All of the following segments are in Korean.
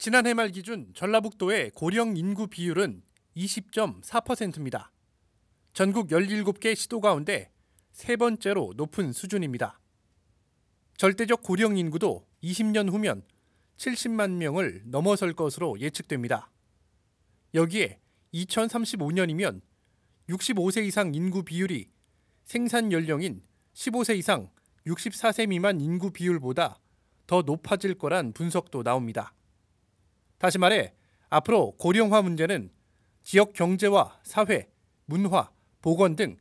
지난해 말 기준 전라북도의 고령 인구 비율은 20.4%입니다. 전국 17개 시도 가운데 세 번째로 높은 수준입니다. 절대적 고령 인구도 20년 후면 70만 명을 넘어설 것으로 예측됩니다. 여기에 2035년이면 65세 이상 인구 비율이 생산 연령인 15세 이상 64세 미만 인구 비율보다 더 높아질 거란 분석도 나옵니다. 다시 말해 앞으로 고령화 문제는 지역 경제와 사회, 문화, 보건 등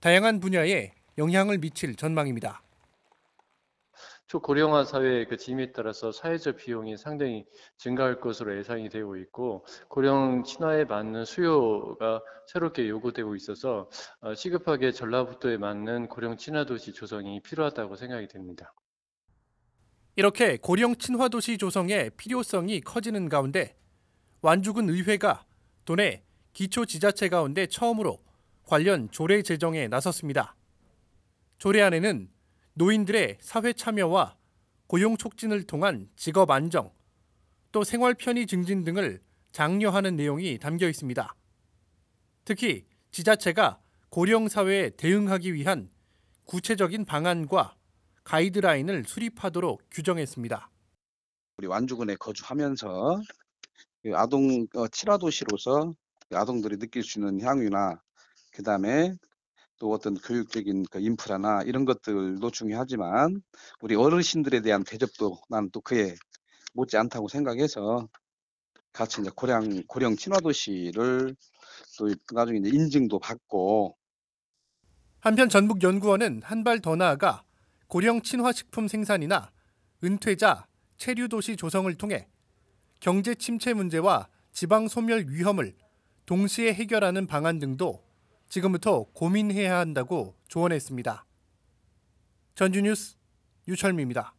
다양한 분야에 영향을 미칠 전망입니다. 초 고령화 사회의 그진에 따라서 사회적 비용이 상당히 증가할 것으로 예상이 되고 있고 고령 친화에 맞는 수요가 새롭게 요구되고 있어서 어, 시급하게 전라북도에 맞는 고령 친화 도시 조성이 필요하다고 생각이 됩니다. 이렇게 고령 친화도시 조성의 필요성이 커지는 가운데 완주군 의회가 도내 기초 지자체 가운데 처음으로 관련 조례 제정에 나섰습니다. 조례안에는 노인들의 사회 참여와 고용 촉진을 통한 직업 안정, 또 생활 편의 증진 등을 장려하는 내용이 담겨 있습니다. 특히 지자체가 고령 사회에 대응하기 위한 구체적인 방안과 가이드라인을 수립하도록 규정했습니다. 우리 완주군에 거주하면서 아동 어, 칠화 도시로서 아동들이 느낄 수 있는 향유나 그 다음에 또 어떤 교육적인 그 인프라나 이런 것들도 중요하지만 우리 어르신들에 대한 대접도 나는 또 그에 못지 않다고 생각해서 같이 이제 고령 고령 친화 도시를 또 나중에 인증도 받고 한편 전북 연구원은 한 발 더 나아가 고령 친화식품 생산이나 은퇴자, 체류도시 조성을 통해 경제 침체 문제와 지방 소멸 위험을 동시에 해결하는 방안 등도 지금부터 고민해야 한다고 조언했습니다. 전주뉴스 유철미입니다.